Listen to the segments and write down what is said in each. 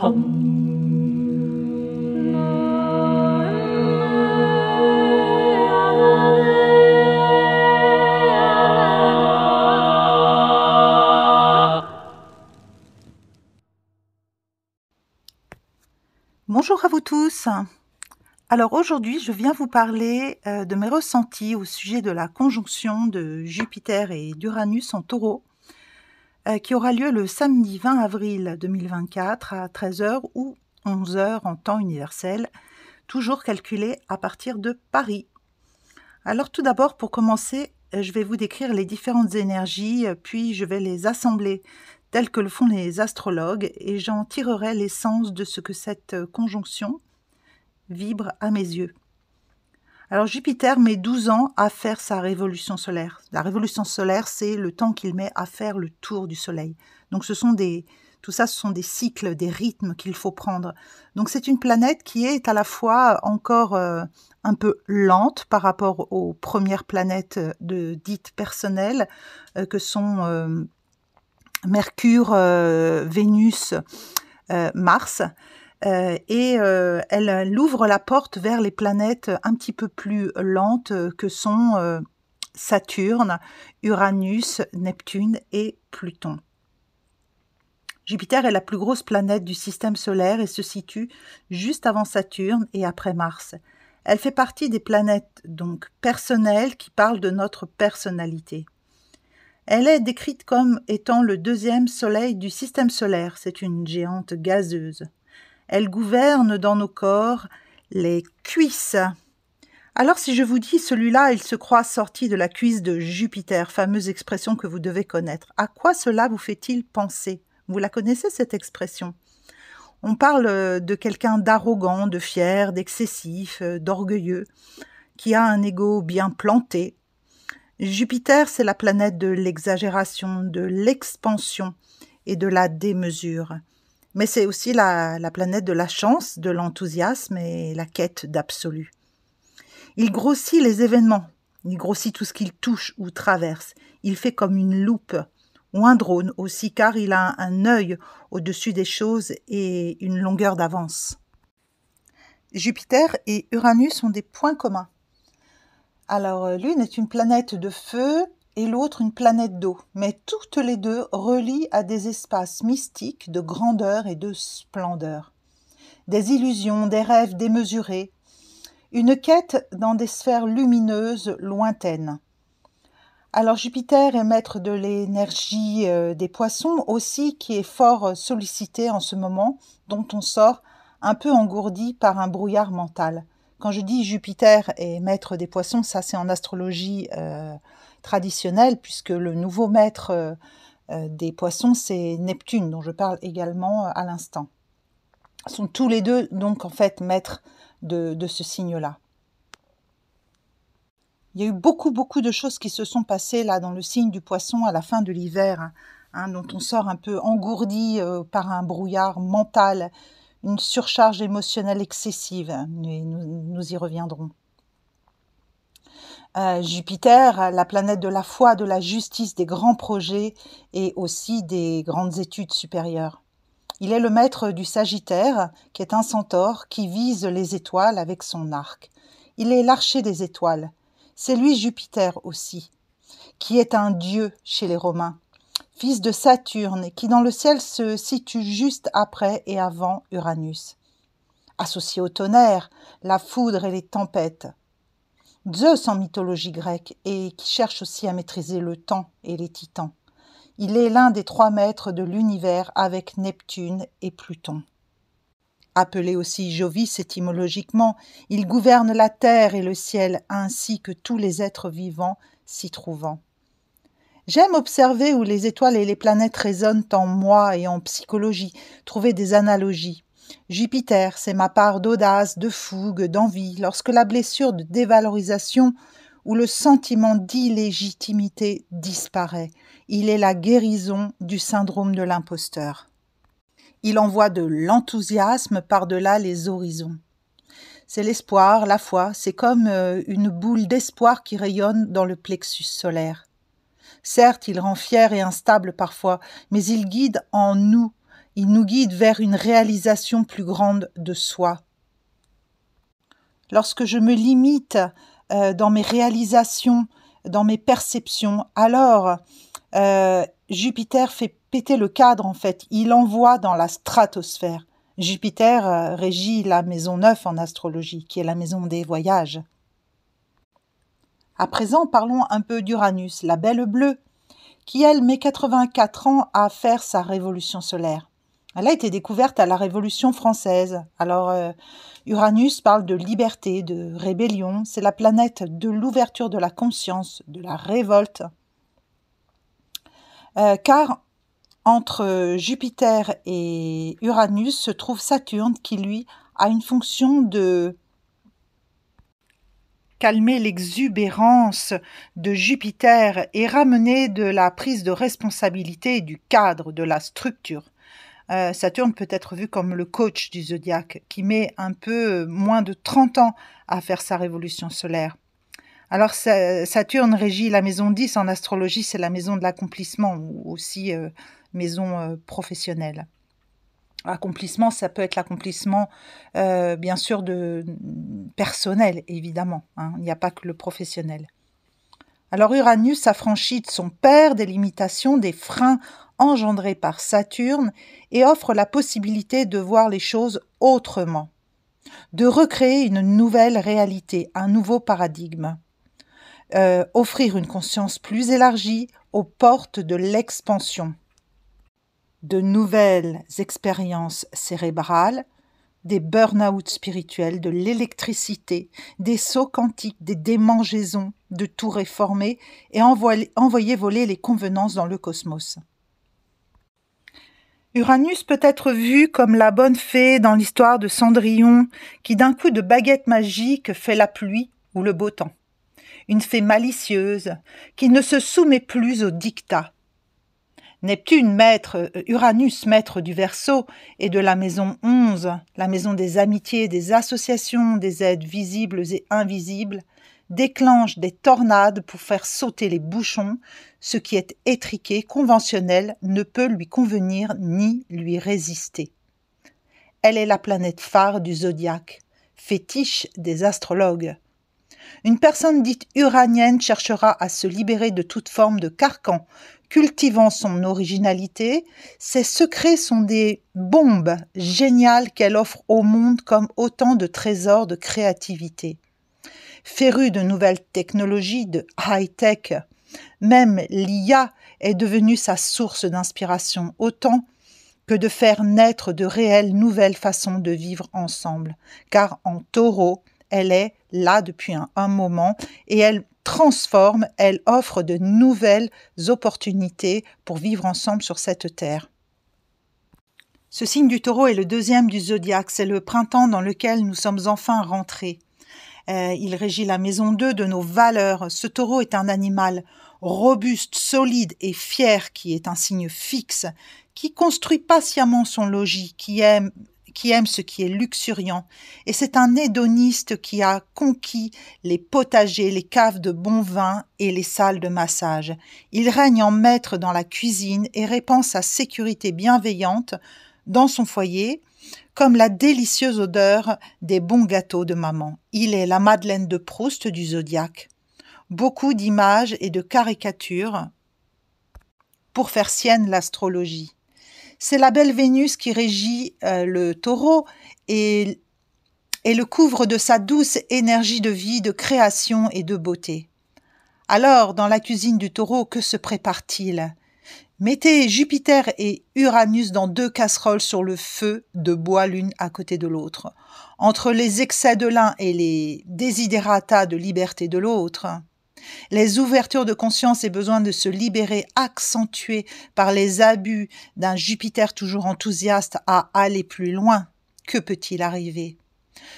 Hum. Bonjour à vous tous. Alors aujourd'hui, je viens vous parler euh, de mes ressentis au sujet de la conjonction de Jupiter et d'Uranus en taureau euh, qui aura lieu le samedi 20 avril 2024 à 13h ou 11h en temps universel, toujours calculé à partir de Paris. Alors tout d'abord, pour commencer, euh, je vais vous décrire les différentes énergies, euh, puis je vais les assembler telles que le font les astrologues, et j'en tirerai l'essence de ce que cette conjonction vibre à mes yeux. Alors Jupiter met 12 ans à faire sa révolution solaire. La révolution solaire, c'est le temps qu'il met à faire le tour du Soleil. Donc ce sont des, tout ça, ce sont des cycles, des rythmes qu'il faut prendre. Donc c'est une planète qui est à la fois encore euh, un peu lente par rapport aux premières planètes euh, de, dites personnelles euh, que sont Mercure, Vénus, Mars. Euh, et euh, elle, euh, ouvre la porte vers les planètes un petit peu plus lentes que sont Saturne, Uranus, Neptune et Pluton. Jupiter est la plus grosse planète du système solaire et se situe juste avant Saturne et après Mars. Elle fait partie des planètes donc personnelles qui parlent de notre personnalité. Elle est décrite comme étant le deuxième soleil du système solaire. C'est une géante gazeuse. Elle gouverne dans nos corps les cuisses. Alors si je vous dis celui-là, il se croit sorti de la cuisse de Jupiter, fameuse expression que vous devez connaître, à quoi cela vous fait-il penser Vous la connaissez cette expression On parle euh, de quelqu'un d'arrogant, de fier, d'excessif, euh, d'orgueilleux, qui a un ego bien planté. Jupiter, c'est la planète de l'exagération, de l'expansion et de la démesure. Mais c'est aussi la, planète de la chance, de l'enthousiasme et la quête d'absolu. Il grossit les événements, il grossit tout ce qu'il touche ou traverse, il fait comme une loupe, ou un drone aussi, car il a un œil au-dessus des choses et une longueur d'avance. Jupiter et Uranus ont des points communs. Alors, euh, Lune est une planète de feu, et l'autre une planète d'eau, mais toutes les deux relient à des espaces mystiques de grandeur et de splendeur. Des illusions, des rêves démesurés, une quête dans des sphères lumineuses lointaines. Alors Jupiter est maître de l'énergie euh, des poissons aussi, qui est fort sollicité en ce moment, dont on sort un peu engourdi par un brouillard mental. Quand je dis Jupiter est maître des poissons, ça c'est en astrologie. Euh, traditionnel puisque le nouveau maître euh, euh, des poissons, c'est Neptune, dont je parle également euh, à l'instant. Sont tous les deux donc en fait maîtres de, ce signe-là. Il y a eu beaucoup, beaucoup de choses qui se sont passées là dans le signe du poisson à la fin de l'hiver, hein, hein, dont on sort un peu engourdi par un brouillard mental, une surcharge émotionnelle excessive, hein, mais nous y reviendrons. Euh, Jupiter, la planète de la foi, de la justice, des grands projets et aussi des grandes études supérieures. Il est le maître du Sagittaire, qui est un centaure, qui vise les étoiles avec son arc. Il est l'archer des étoiles. C'est lui Jupiter aussi, qui est un dieu chez les Romains, fils de Saturne, qui dans le ciel se situe juste après et avant Uranus. Associé au tonnerre, la foudre et les tempêtes, Zeus en mythologie grecque et qui cherche aussi à maîtriser le temps et les titans. Il est l'un des trois maîtres de l'univers avec Neptune et Pluton. Appelé aussi Jovis étymologiquement, il gouverne la terre et le ciel ainsi que tous les êtres vivants s'y trouvant. J'aime observer où les étoiles et les planètes résonnent en moi et en psychologie, trouver des analogies. Jupiter, c'est ma part d'audace, de fougue, d'envie, lorsque la blessure de dévalorisation ou le sentiment d'illégitimité disparaît. Il est la guérison du syndrome de l'imposteur. Il envoie de l'enthousiasme par-delà les horizons. C'est l'espoir, la foi, c'est comme euh, une boule d'espoir qui rayonne dans le plexus solaire. Certes, il rend fier et instable parfois, mais il guide en nous il nous guide vers une réalisation plus grande de soi. Lorsque je me limite euh, dans mes réalisations, dans mes perceptions, alors euh, Jupiter fait péter le cadre en fait. Il envoie dans la stratosphère. Jupiter euh, régit la maison 9 en astrologie, qui est la maison des voyages. À présent, parlons un peu d'Uranus, la belle bleue, qui elle met 84 ans à faire sa révolution solaire. Elle a été découverte à la Révolution française. Alors, euh, Uranus parle de liberté, de rébellion. C'est la planète de l'ouverture de la conscience, de la révolte. Euh, car entre Jupiter et Uranus se trouve Saturne qui, lui, a une fonction de calmer l'exubérance de Jupiter et ramener de la prise de responsabilité du cadre, de la structure. Euh, Saturne peut être vu comme le coach du zodiaque qui met un peu euh, moins de 30 ans à faire sa révolution solaire. Alors Saturne régit la maison 10 en astrologie, c'est la maison de l'accomplissement ou aussi euh, maison professionnelle. Accomplissement, ça peut être l'accomplissement, bien sûr, de personnel, évidemment. Hein, il n'y a pas que le professionnel. Alors Uranus affranchit de son père, des limitations, des freins engendré par Saturne et offre la possibilité de voir les choses autrement, de recréer une nouvelle réalité, un nouveau paradigme, euh, offrir une conscience plus élargie aux portes de l'expansion, de nouvelles expériences cérébrales, des burn-out spirituels, de l'électricité, des sauts quantiques, des démangeaisons, de tout réformer et envoyer voler les convenances dans le cosmos. Uranus peut être vu comme la bonne fée dans l'histoire de Cendrillon, qui d'un coup de baguette magique fait la pluie ou le beau temps. Une fée malicieuse, qui ne se soumet plus au dictat. Neptune, maître, euh, Uranus, maître du Verseau et de la maison 11, la maison des amitiés, des associations, des aides visibles et invisibles, déclenche des tornades pour faire sauter les bouchons, ce qui est étriqué, conventionnel, ne peut lui convenir ni lui résister. Elle est la planète phare du zodiaque, fétiche des astrologues. Une personne dite uranienne cherchera à se libérer de toute forme de carcan, cultivant son originalité. Ses secrets sont des bombes géniales qu'elle offre au monde comme autant de trésors de créativité férus de nouvelles technologies, de high-tech. Même l'IA est devenue sa source d'inspiration, autant que de faire naître de réelles nouvelles façons de vivre ensemble. Car en taureau, elle est là depuis un, un moment et elle transforme, elle offre de nouvelles opportunités pour vivre ensemble sur cette terre. Ce signe du taureau est le deuxième du zodiaque, c'est le printemps dans lequel nous sommes enfin rentrés. Euh, il régit la maison d'eux de nos valeurs. Ce taureau est un animal robuste, solide et fier qui est un signe fixe, qui construit patiemment son logis, qui aime qui aime ce qui est luxuriant, et c'est un hédoniste qui a conquis les potagers, les caves de bon vin et les salles de massage. Il règne en maître dans la cuisine et répand sa sécurité bienveillante dans son foyer, comme la délicieuse odeur des bons gâteaux de maman. Il est la Madeleine de Proust du zodiaque. Beaucoup d'images et de caricatures pour faire sienne l'astrologie. C'est la belle Vénus qui régit euh, le taureau et le couvre de sa douce énergie de vie, de création et de beauté. Alors, dans la cuisine du taureau, que se prépare-t-il Mettez Jupiter et Uranus dans deux casseroles sur le feu de bois l'une à côté de l'autre, entre les excès de l'un et les desiderata de liberté de l'autre. Les ouvertures de conscience et besoin de se libérer accentués par les abus d'un Jupiter toujours enthousiaste à aller plus loin, que peut-il arriver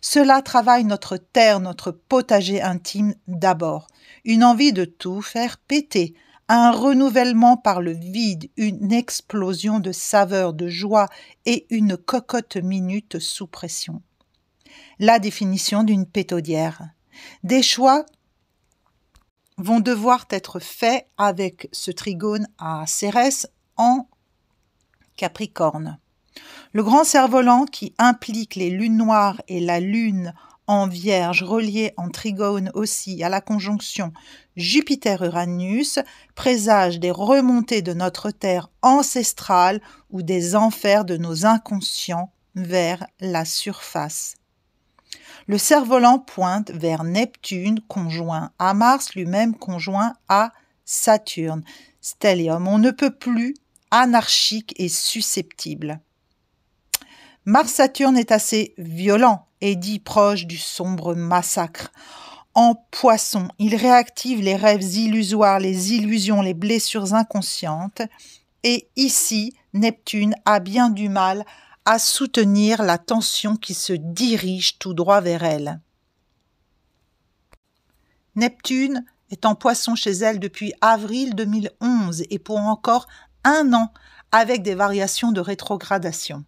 Cela travaille notre terre, notre potager intime d'abord, une envie de tout faire péter, un renouvellement par le vide, une explosion de saveur, de joie et une cocotte minute sous pression. La définition d'une pétaudière. Des choix vont devoir être faits avec ce trigone à Cérès en Capricorne. Le grand cerf-volant qui implique les lunes noires et la lune en Vierge, relié en Trigone aussi à la conjonction Jupiter-Uranus, présage des remontées de notre Terre ancestrale ou des enfers de nos inconscients vers la surface. Le cerf-volant pointe vers Neptune, conjoint à Mars, lui-même conjoint à Saturne. Stellium, on ne peut plus, anarchique et susceptible. Mars-Saturne est assez violent et dit proche du sombre massacre. En poisson, il réactive les rêves illusoires, les illusions, les blessures inconscientes. Et ici, Neptune a bien du mal à soutenir la tension qui se dirige tout droit vers elle. Neptune est en poisson chez elle depuis avril 2011 et pour encore un an avec des variations de rétrogradation.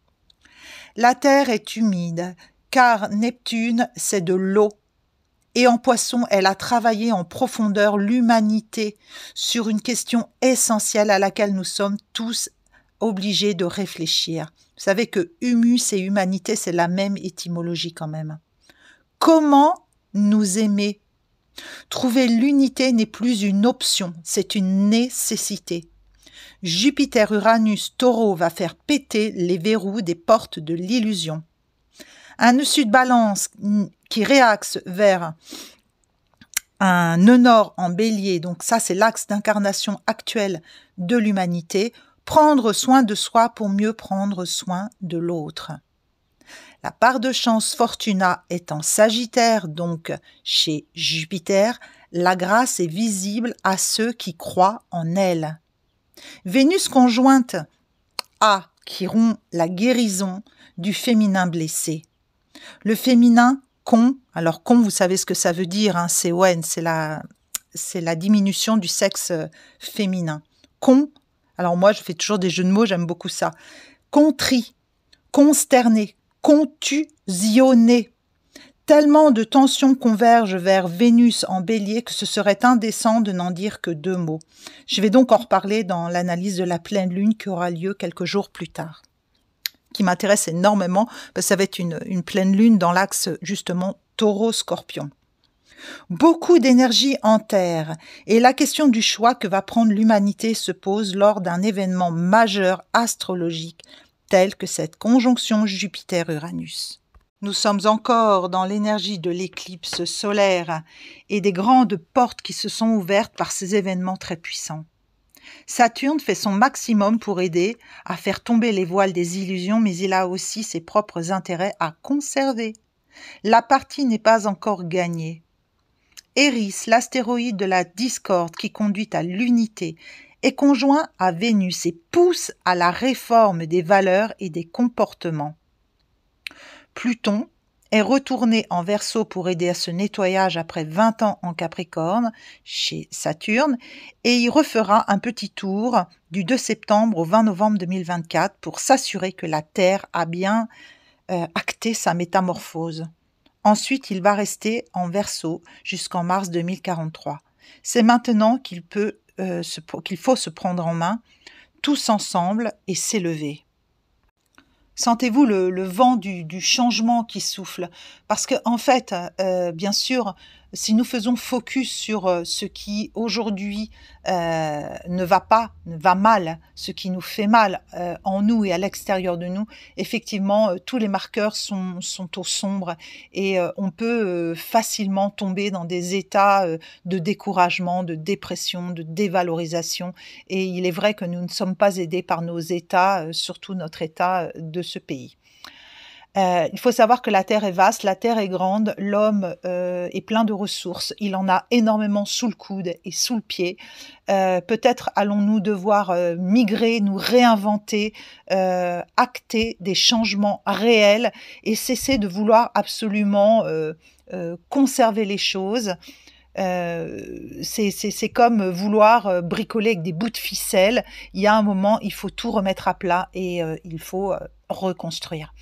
La terre est humide, car Neptune, c'est de l'eau. Et en poisson, elle a travaillé en profondeur l'humanité sur une question essentielle à laquelle nous sommes tous obligés de réfléchir. Vous savez que humus et humanité, c'est la même étymologie quand même. Comment nous aimer Trouver l'unité n'est plus une option, c'est une nécessité. Jupiter-Uranus-Taureau va faire péter les verrous des portes de l'illusion. Un nœud sud-balance qui réaxe vers un nœud nord en bélier, donc ça c'est l'axe d'incarnation actuel de l'humanité, prendre soin de soi pour mieux prendre soin de l'autre. La part de chance Fortuna est en Sagittaire, donc chez Jupiter, la grâce est visible à ceux qui croient en elle. Vénus conjointe à qui rompt la guérison du féminin blessé. Le féminin con, alors con, vous savez ce que ça veut dire, hein, c'est ouais, c'est la, c'est la diminution du sexe euh, féminin. Con, alors moi je fais toujours des jeux de mots, j'aime beaucoup ça. Contrit, consterné, contusionné, Tellement de tensions convergent vers Vénus en bélier que ce serait indécent de n'en dire que deux mots. Je vais donc en reparler dans l'analyse de la pleine lune qui aura lieu quelques jours plus tard, qui m'intéresse énormément parce que ça va être une, pleine lune dans l'axe justement taureau-scorpion. Beaucoup d'énergie en terre, et la question du choix que va prendre l'humanité se pose lors d'un événement majeur astrologique tel que cette conjonction Jupiter-Uranus. Nous sommes encore dans l'énergie de l'éclipse solaire et des grandes portes qui se sont ouvertes par ces événements très puissants. Saturne fait son maximum pour aider à faire tomber les voiles des illusions, mais il a aussi ses propres intérêts à conserver. La partie n'est pas encore gagnée. Eris, l'astéroïde de la discorde qui conduit à l'unité, est conjoint à Vénus et pousse à la réforme des valeurs et des comportements. Pluton est retourné en verso pour aider à ce nettoyage après 20 ans en Capricorne chez Saturne et il refera un petit tour du 2 septembre au 20 novembre 2024 pour s'assurer que la Terre a bien euh, acté sa métamorphose. Ensuite, il va rester en verso jusqu'en mars 2043. C'est maintenant euh, qu'il faut se prendre en main tous ensemble et s'élever. Sentez-vous le, vent du, changement qui souffle Parce que en fait, euh, bien sûr, si nous faisons focus sur euh, ce qui aujourd'hui euh, ne va pas, ne va mal, ce qui nous fait mal euh, en nous et à l'extérieur de nous, effectivement, tous les marqueurs sont, sont au sombre et on peut facilement tomber dans des états de découragement, de dépression, de dévalorisation. Et il est vrai que nous ne sommes pas aidés par nos états, surtout notre état de ce pays. Euh, il faut savoir que la Terre est vaste, la Terre est grande, l'homme euh, est plein de ressources, il en a énormément sous le coude et sous le pied. Euh, peut-être allons-nous devoir migrer, nous réinventer, acter des changements réels et cesser de vouloir absolument conserver les choses. c'est comme vouloir bricoler avec des bouts de ficelle. Il y a un moment, il faut tout remettre à plat et il faut reconstruire.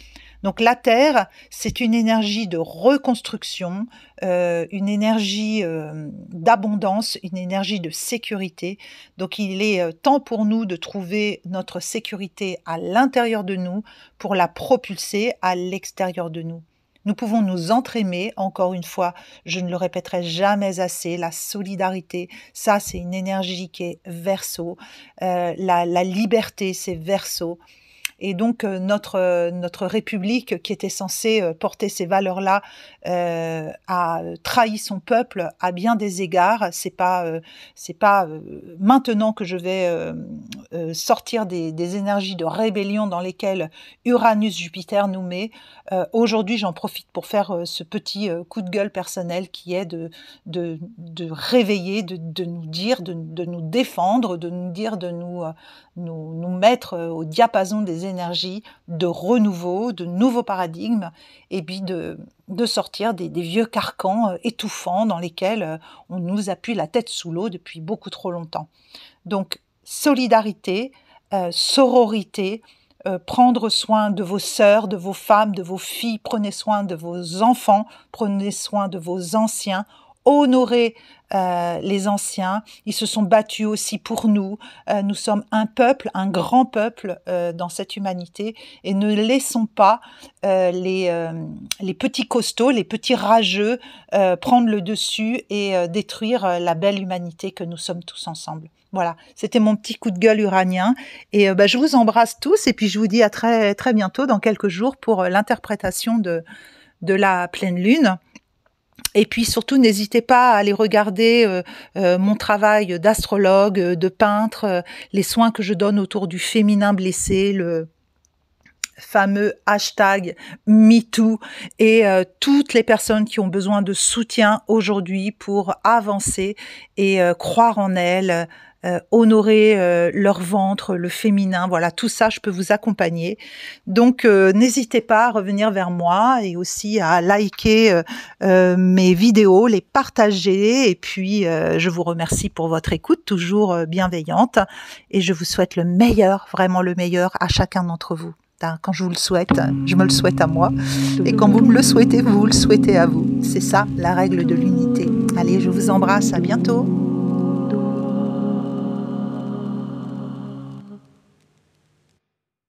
Donc la Terre, c'est une énergie de reconstruction, euh, une énergie euh, d'abondance, une énergie de sécurité. Donc il est euh, temps pour nous de trouver notre sécurité à l'intérieur de nous pour la propulser à l'extérieur de nous. Nous pouvons nous entraîner, encore une fois, je ne le répéterai jamais assez, la solidarité, ça c'est une énergie qui est verso, la, la, liberté c'est verso, et donc euh, notre, euh, notre République, qui était censée euh, porter ces valeurs-là, a trahi son peuple à bien des égards. C'est pas, c'est pas maintenant que je vais sortir des, des, énergies de rébellion dans lesquelles Uranus, Jupiter nous met. Aujourd'hui, j'en profite pour faire ce petit coup de gueule personnel qui est de, de, de réveiller, de, de, nous dire, de, de, nous défendre, de nous dire, de nous, nous, nous mettre au diapason des énergies énergie de renouveau, de nouveaux paradigmes, et puis de, sortir des, vieux carcans euh, étouffants dans lesquels euh, on nous appuie la tête sous l'eau depuis beaucoup trop longtemps. Donc, solidarité, euh, sororité, prendre soin de vos sœurs, de vos femmes, de vos filles, prenez soin de vos enfants, prenez soin de vos anciens, honorer euh, les anciens, ils se sont battus aussi pour nous. Euh, nous sommes un peuple, un grand peuple euh, dans cette humanité et ne laissons pas les, les, petits costauds, les petits rageux prendre le dessus et détruire la belle humanité que nous sommes tous ensemble. Voilà, c'était mon petit coup de gueule uranien et bah, je vous embrasse tous et puis je vous dis à très très bientôt dans quelques jours pour l'interprétation de, de la pleine lune. Et puis surtout, n'hésitez pas à aller regarder euh, euh, mon travail d'astrologue, euh, de peintre, les soins que je donne autour du féminin blessé, le fameux hashtag MeToo et toutes les personnes qui ont besoin de soutien aujourd'hui pour avancer et croire en elles, euh, honorer euh, leur ventre, le féminin, voilà, tout ça, je peux vous accompagner. Donc, euh, n'hésitez pas à revenir vers moi et aussi à liker mes vidéos, les partager. Et puis, je vous remercie pour votre écoute, toujours bienveillante. Et je vous souhaite le meilleur, vraiment le meilleur à chacun d'entre vous. Hein, quand je vous le souhaite, je me le souhaite à moi. Et quand vous me le souhaitez, vous le souhaitez à vous. C'est ça, la règle de l'unité. Allez, je vous embrasse, à bientôt.